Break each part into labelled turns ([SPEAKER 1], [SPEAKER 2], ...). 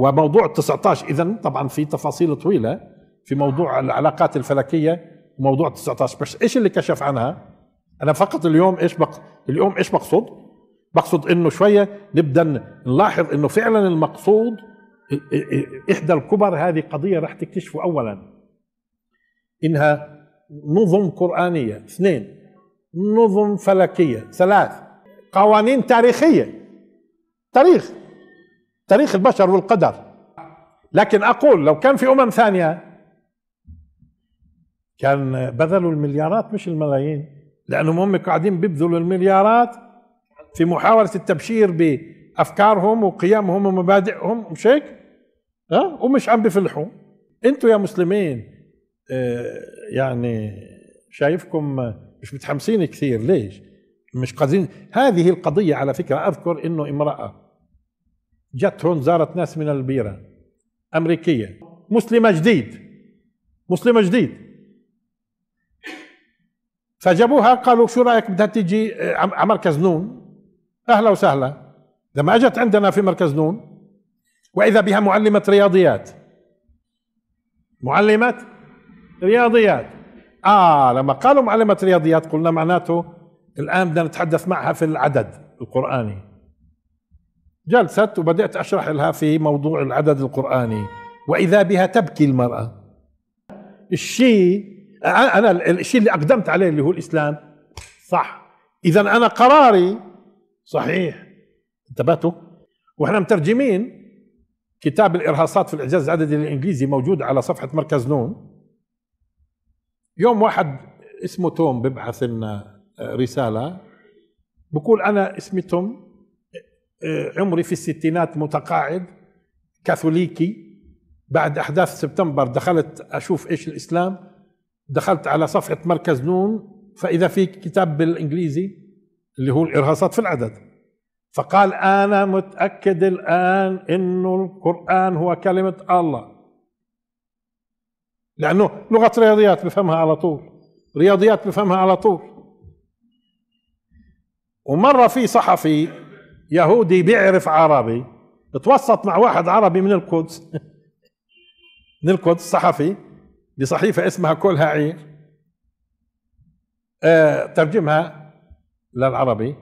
[SPEAKER 1] وموضوع 19 اذا طبعا في تفاصيل طويله في موضوع العلاقات الفلكيه وموضوع 19 بس ايش اللي كشف عنها؟ انا فقط اليوم ايش بق... اليوم ايش بقصد؟ بقصد انه شويه نبدا نلاحظ انه فعلا المقصود احدى الكبر هذه قضيه راح تكتشفوا اولا انها نظم قرانيه اثنين نظم فلكيه ثلاث قوانين تاريخيه تاريخ تاريخ البشر والقدر لكن اقول لو كان في امم ثانيه كان بذلوا المليارات مش الملايين لانهم هم قاعدين بيبذلوا المليارات في محاوله التبشير بافكارهم وقيمهم ومبادئهم مش هيك؟ ها ومش عم بفلحوا انتوا يا مسلمين آه، يعني شايفكم مش متحمسين كثير ليش؟ مش قادرين هذه القضيه على فكره اذكر انه امراه جت هون زارت ناس من البيرة أمريكية مسلمة جديد مسلمة جديد فجابوها قالوا شو رأيك بدها تيجي آه، على مركز نون أهلا وسهلا لما أجت عندنا في مركز نون وإذا بها معلمة رياضيات معلمة رياضيات آه لما قالوا معلمة رياضيات قلنا معناته الآن بدنا نتحدث معها في العدد القرآني جلست وبدأت أشرح لها في موضوع العدد القرآني وإذا بها تبكي المرأة الشيء أنا الشيء اللي أقدمت عليه اللي هو الإسلام صح إذا أنا قراري صحيح انتبهتوا وإحنا مترجمين كتاب الإرهاصات في الإعجاز العددي الإنجليزي موجود على صفحة مركز نون يوم واحد اسمه توم ببعث لنا آه، رسالة بقول أنا اسمي توم آه، عمري في الستينات متقاعد كاثوليكي بعد احداث سبتمبر دخلت اشوف ايش الاسلام دخلت على صفحه مركز نون فاذا في كتاب بالانجليزي اللي هو الارهاصات في العدد فقال انا متاكد الان انه القران هو كلمه الله لانه لغه رياضيات بفهمها على طول رياضيات بفهمها على طول ومره في صحفي يهودي بيعرف عربي توسط مع واحد عربي من القدس من القدس صحفي بصحيفة اسمها كلها عير آه ترجمها للعربي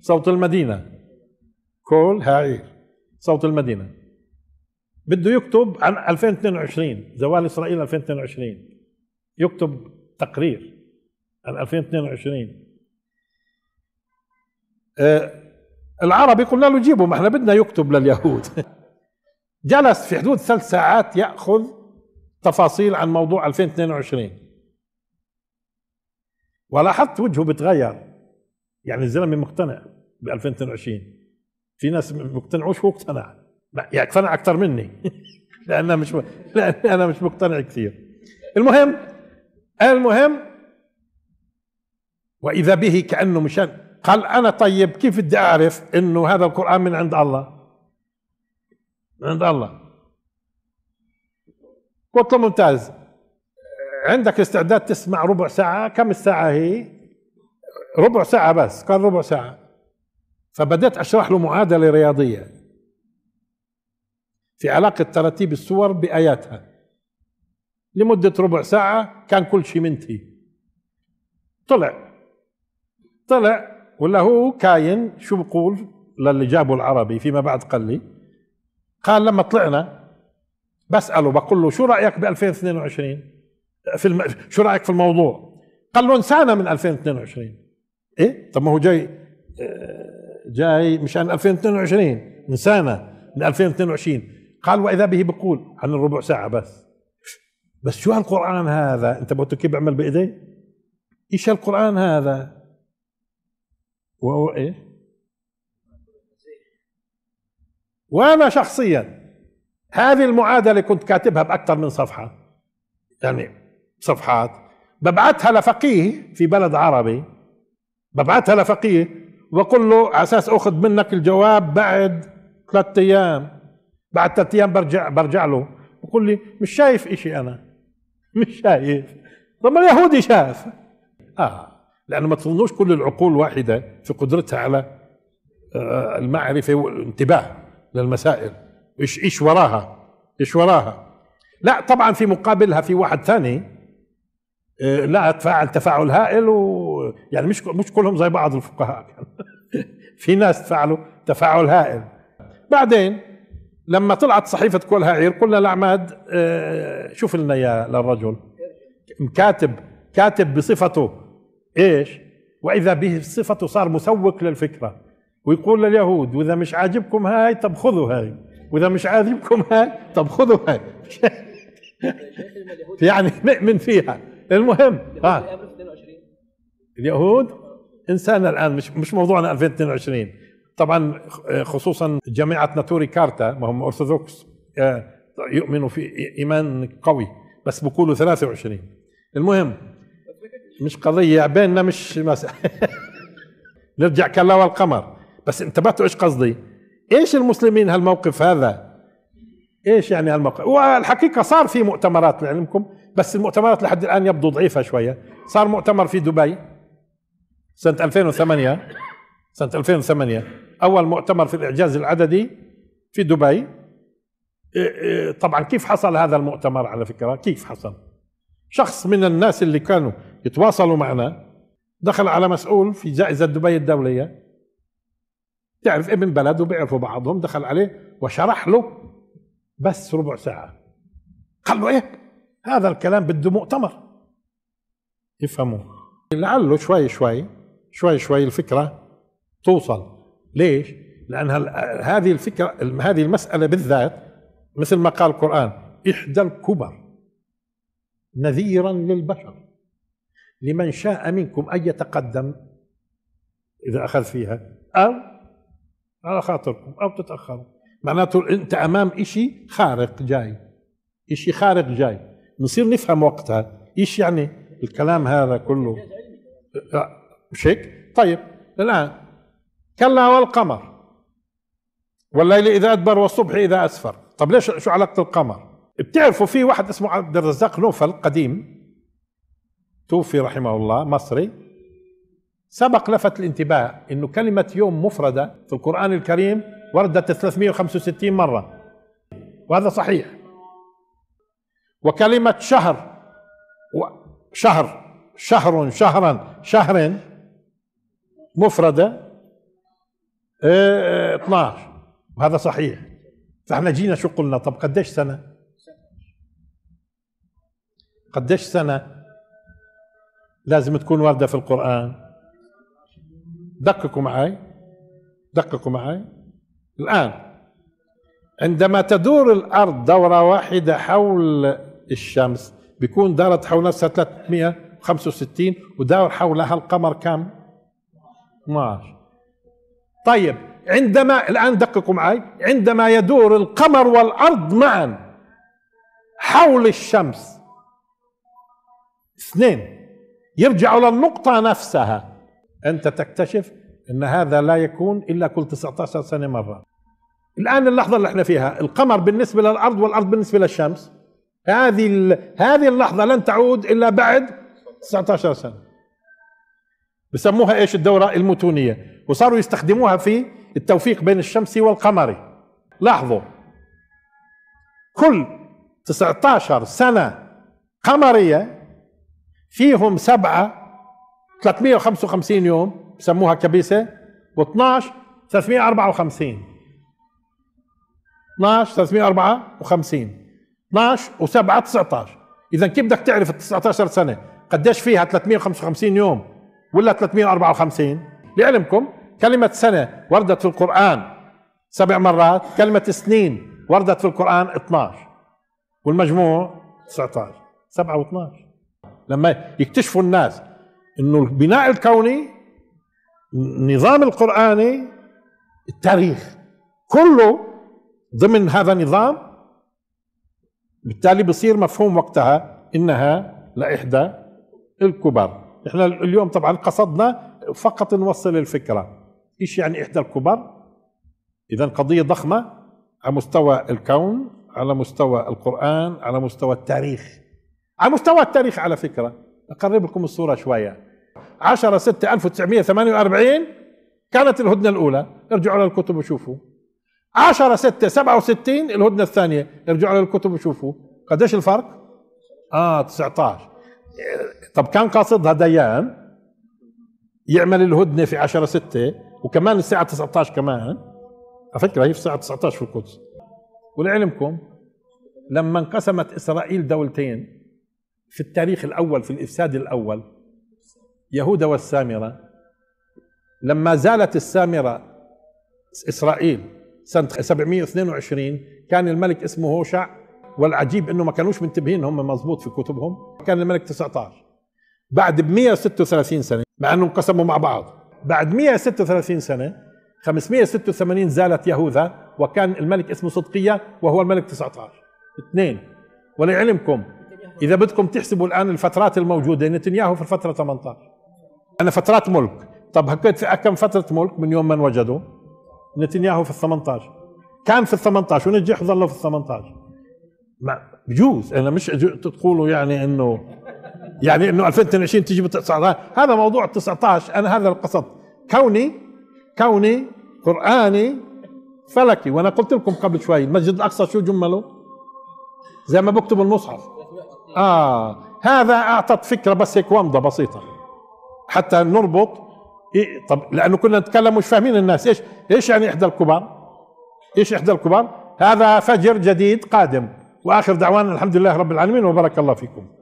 [SPEAKER 1] صوت المدينة كل عير صوت المدينة بده يكتب عن 2022 زوال إسرائيل 2022 يكتب تقرير عن 2022 آه العربي قلنا له جيبه ما احنا بدنا يكتب لليهود جلس في حدود ثلاث ساعات ياخذ تفاصيل عن موضوع 2022 ولاحظت وجهه بتغير يعني الزلمه مقتنع ب 2022 في ناس ما بيقتنعوش هو اقتنع يعني اقتنع اكثر مني لان مش لان انا مش مقتنع كثير المهم المهم واذا به كانه مشان قال أنا طيب كيف بدي أعرف إنه هذا القرآن من عند الله من عند الله قلت له ممتاز عندك استعداد تسمع ربع ساعة كم الساعة هي ربع ساعة بس قال ربع ساعة فبدأت أشرح له معادلة رياضية في علاقة ترتيب السور بآياتها لمدة ربع ساعة كان كل شيء منتهي طلع طلع ولا هو كاين شو بقول للي جابوا العربي فيما بعد قال لي قال لما طلعنا بسأله بقول له شو رأيك ب 2022 في الم... شو رأيك في الموضوع قال له انسانا من 2022 ايه طب ما هو جاي آه، جاي مشان 2022 انسانا من 2022 قال واذا به بقول عن الربع ساعه بس بس شو هالقران هذا انت بتقول كيف بعمل بايدي ايش هالقران هذا وهو ايه وانا شخصيا هذه المعادله كنت كاتبها باكثر من صفحه يعني صفحات ببعثها لفقيه في بلد عربي ببعثها لفقيه وبقول له على اساس اخذ منك الجواب بعد ثلاث ايام بعد ثلاث ايام برجع برجع له بقول لي مش شايف اشي انا مش شايف طب ما اليهودي شاف اه لأنه ما تظنوش كل العقول واحدة في قدرتها على آه، المعرفة والانتباه للمسائل إيش إيش وراها إيش وراها لا طبعا في مقابلها في واحد ثاني آه، لا تفاعل تفاعل هائل و يعني مش مش كلهم زي بعض الفقهاء يعني. في ناس تفاعلوا تفاعل هائل بعدين لما طلعت صحيفة كلها عير قلنا لعماد آه، شوف لنا يا للرجل كاتب كاتب بصفته ايش واذا به صفته صار مسوق للفكره ويقول لليهود واذا مش عاجبكم هاي طب خذوا هاي واذا مش عاجبكم هاي طب خذوا هاي يعني نؤمن فيها المهم اه اليهود انسان الان مش مش موضوعنا 2022 طبعا آه، خصوصا جماعه ناتوري كارتا ما هم ارثوذكس آه، يؤمنوا في ايمان قوي بس بقولوا 23 المهم مش قضيه بيننا مش مسألة نرجع كلا والقمر بس انتبهتوا ايش قصدي ايش المسلمين هالموقف هذا ايش يعني هالموقف والحقيقه صار في مؤتمرات لعلمكم بس المؤتمرات لحد الان يبدو ضعيفه شويه صار مؤتمر في دبي سنه 2008 سنه 2008 اول مؤتمر في الاعجاز العددي في دبي إيه، إيه، طبعا كيف حصل هذا المؤتمر على فكره كيف حصل شخص من الناس اللي كانوا يتواصلوا معنا دخل على مسؤول في جائزة دبي الدولية تعرف ابن بلد وبيعرفوا بعضهم دخل عليه وشرح له بس ربع ساعة قال له ايه هذا الكلام بده مؤتمر يفهموه لعله شوي شوي شوي شوي الفكرة توصل ليش؟ لأن هذه الفكرة هذه المسألة بالذات مثل ما قال القرآن إحدى الكبر نذيرا للبشر لمن شاء منكم أن يتقدم إذا أخذ فيها أو على خاطركم أو تتأخروا معناته أنت أمام إشي خارق جاي إشي خارق جاي نصير نفهم وقتها إيش يعني الكلام هذا كله مش هيك؟ طيب الآن كلا والقمر والليل إذا أدبر والصبح إذا أسفر طب ليش شو علاقة القمر بتعرفوا في واحد اسمه عبد الرزاق نوفل قديم توفي رحمه الله مصري سبق لفت الانتباه انه كلمة يوم مفردة في القرآن الكريم وردت 365 مرة وهذا صحيح وكلمة شهر شهر شهر شهرا شهر مفردة 12 آه، وهذا صحيح فاحنا جينا شو قلنا طب قديش سنة قديش سنة لازم تكون واردة في القرآن دققوا معي دققوا معي الآن عندما تدور الأرض دورة واحدة حول الشمس بيكون دارت حول نفسها 365 ودار حولها القمر كم؟ 12 طيب عندما الآن دققوا معي عندما يدور القمر والأرض معا حول الشمس اثنين يرجع للنقطة نفسها أنت تكتشف أن هذا لا يكون إلا كل 19 سنة مرة الآن اللحظة اللي احنا فيها القمر بالنسبة للأرض والأرض بالنسبة للشمس هذه هذه اللحظة لن تعود إلا بعد 19 سنة بسموها ايش الدورة المتونية وصاروا يستخدموها في التوفيق بين الشمسي والقمري لاحظوا كل 19 سنة قمرية فيهم سبعة 355 يوم بسموها كبسة و12 354 12 354 12 و7 19 اذا كيف بدك تعرف ال 19 سنه قديش فيها 355 يوم ولا 354 لعلمكم كلمه سنه وردت في القران سبع مرات كلمه سنين وردت في القران 12 والمجموع 19 7 و12 لما يكتشفوا الناس انه البناء الكوني النظام القراني التاريخ كله ضمن هذا النظام بالتالي بصير مفهوم وقتها انها لاحدى الكبار احنا اليوم طبعا قصدنا فقط نوصل الفكره ايش يعني احدى الكبار اذا قضيه ضخمه على مستوى الكون على مستوى القران على مستوى التاريخ على مستوى التاريخ على فكرة أقرب لكم الصورة شوية 10 6 1948 كانت الهدنة الأولى ارجعوا للكتب وشوفوا 10 6 67 الهدنة الثانية ارجعوا للكتب وشوفوا قديش الفرق؟ اه 19 طب كان قاصدها ديان يعمل الهدنة في 10 6 وكمان الساعة 19 كمان على فكرة هي في الساعة 19 في القدس ولعلمكم لما انقسمت إسرائيل دولتين في التاريخ الأول في الإفساد الأول يهود والسامرة لما زالت السامرة إسرائيل سنة 722 كان الملك اسمه هوشع والعجيب انه ما كانوش منتبهين هم مضبوط في كتبهم كان الملك 19 بعد ب 136 سنه مع انهم انقسموا مع بعض بعد 136 سنه 586 زالت يهوذا وكان الملك اسمه صدقية وهو الملك 19 اثنين ولعلمكم اذا بدكم تحسبوا الان الفترات الموجوده نتنياهو في الفتره 18 انا فترات ملك طب في كم فتره ملك من يوم ما وجدوا نتنياهو في ال 18 كان في ال 18 ونجح وظلوا في ال 18 ما بجوز انا مش تقولوا يعني انه يعني انه 2022 تجي ب 19 هذا موضوع 19 انا هذا القصد كوني كوني قراني فلكي وانا قلت لكم قبل شوي المسجد الاقصى شو جمله؟ زي ما بكتب المصحف آه هذا أعطت فكرة بس هيك ومضة بسيطة حتى نربط إيه طب لأنه كنا نتكلم مش فاهمين الناس إيش إيش يعني إحدى الكبار إيش إحدى الكبار هذا فجر جديد قادم وآخر دعوانا الحمد لله رب العالمين وبارك الله فيكم